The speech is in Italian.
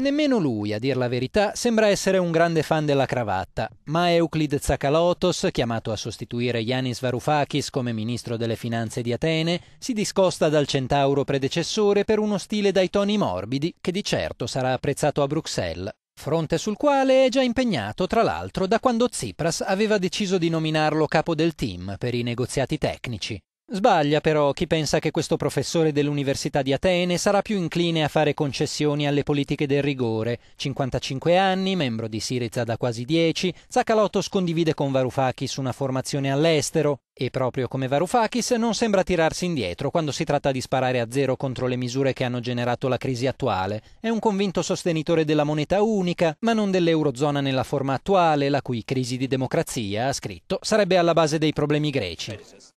Nemmeno lui, a dir la verità, sembra essere un grande fan della cravatta, ma Euclid Zakalotos, chiamato a sostituire Yanis Varoufakis come ministro delle finanze di Atene, si discosta dal centauro predecessore per uno stile dai toni morbidi che di certo sarà apprezzato a Bruxelles fronte sul quale è già impegnato, tra l'altro, da quando Tsipras aveva deciso di nominarlo capo del team per i negoziati tecnici. Sbaglia però chi pensa che questo professore dell'Università di Atene sarà più incline a fare concessioni alle politiche del rigore. 55 anni, membro di Siriza da quasi 10, Zakalotos condivide con Varoufakis una formazione all'estero e proprio come Varoufakis non sembra tirarsi indietro quando si tratta di sparare a zero contro le misure che hanno generato la crisi attuale. È un convinto sostenitore della moneta unica, ma non dell'eurozona nella forma attuale, la cui crisi di democrazia, ha scritto, sarebbe alla base dei problemi greci.